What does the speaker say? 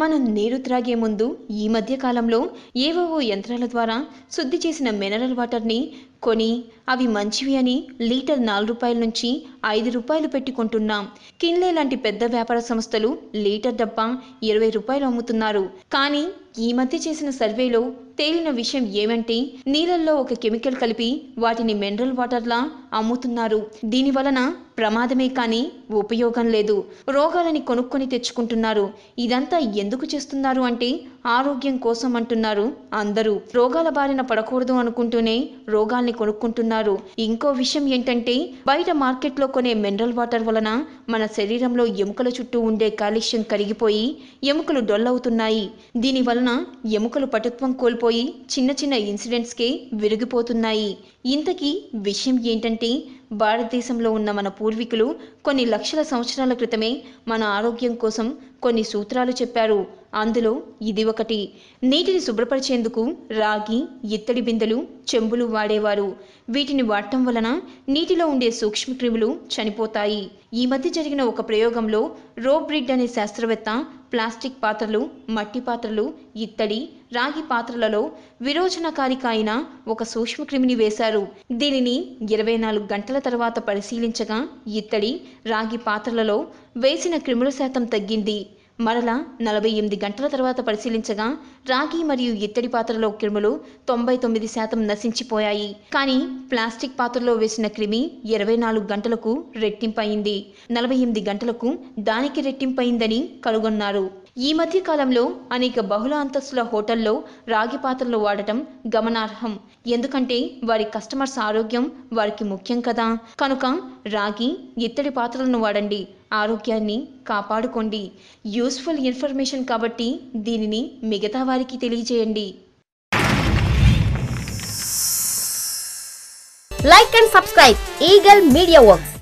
మనం నీరు త్రాగే ముందు ఈ మధ్యకాలంలో ఏవేవో యంత్రాల ద్వారా శుద్ధి చేసిన మినరల్ వాటర్ని కొని అవి మంచివి అని లీటర్ నాలుగు రూపాయల నుంచి ఐదు రూపాయలు పెట్టుకుంటున్నాం కిన్లే లాంటి పెద్ద వ్యాపార సంస్థలు లీటర్ డబ్బా ఇరవై రూపాయలు అమ్ముతున్నారు కానీ ఈ మధ్య చేసిన సర్వేలో తేలిన విషయం ఏమంటే నీళ్ళల్లో ఒక కెమికల్ కలిపి వాటిని మినరల్ వాటర్లా అమ్ముతున్నారు దీని వలన ప్రమాదమే కానీ ఉపయోగం లేదు రోగాలని కొనుక్కొని తెచ్చుకుంటున్నారు ఇదంతా ఎందుకు చేస్తున్నారు అంటే ఆరోగ్యం కోసం అంటున్నారు అందరూ రోగాల బారిన పడకూడదు అనుకుంటూనే రోగాల్ని కొనుక్కుంటున్నారు ఇంకో విషయం ఏంటంటే బయట మార్కెట్లో కొనే మినరల్ వాటర్ వలన మన శరీరంలో ఎముకల చుట్టూ ఉండే కాలుష్యం కరిగిపోయి ఎముకలు డొల్లవుతున్నాయి దీని వలన ఎముకలు పటుత్వం కోల్పోయి చిన్న చిన్న ఇన్సిడెంట్స్కి విరిగిపోతున్నాయి ఇంతకీ విషయం ఏంటంటే భారతదేశంలో ఉన్న మన పూర్వీకులు కొన్ని లక్షల సంవత్సరాల క్రితమే మన ఆరోగ్యం కోసం కొన్ని సూత్రాలు చెప్పారు అందులో ఇది ఒకటి నీటిని శుభ్రపరిచేందుకు రాగి ఇత్తడి బిందెలు చెంబులు వాడేవారు వీటిని వాడటం వలన నీటిలో ఉండే సూక్ష్మక్రిములు చనిపోతాయి ఈ మధ్య జరిగిన ఒక ప్రయోగంలో రోబ్రిడ్ అనే శాస్త్రవేత్త ప్లాస్టిక్ పాత్రలు మట్టి పాత్రలు ఇత్తడి రాగి పాత్రలలో విరోచనకారికైన ఒక సూక్ష్మక్రిమిని వేశారు దీనిని ఇరవై నాలుగు గంటల తర్వాత పరిశీలించగా ఇత్తడి రాగి పాత్రలలో వేసిన క్రిముల శాతం తగ్గింది మరలా నలభై ఎనిమిది గంటల తర్వాత పరిశీలించగా రాగి మరియు ఇత్తడి పాత్రలో క్రిములు తొంభై తొమ్మిది శాతం నశించిపోయాయి కానీ ప్లాస్టిక్ పాత్రలో వేసిన క్రిమి ఇరవై నాలుగు గంటలకు రెట్టింపయింది నలభై ఎనిమిది గంటలకు దానికి రెట్టింపయిందని కనుగొన్నారు ఈ మధ్య కాలంలో అనేక బహుళ అంతస్తుల హోటల్లో రాగి పాత్రలు వాడటం గమనార్హం ఎందుకంటే వారి కస్టమర్స్ ఆరోగ్యం వారికి ముఖ్యం కదా కనుక రాగి ఇత్తడి పాత్రలను వాడండి ఆరోగ్యాన్ని కాపాడుకోండి యూస్ఫుల్ ఇన్ఫర్మేషన్ కాబట్టి దీనిని మిగతా వారికి తెలియజేయండి like and subscribe Eagle Media works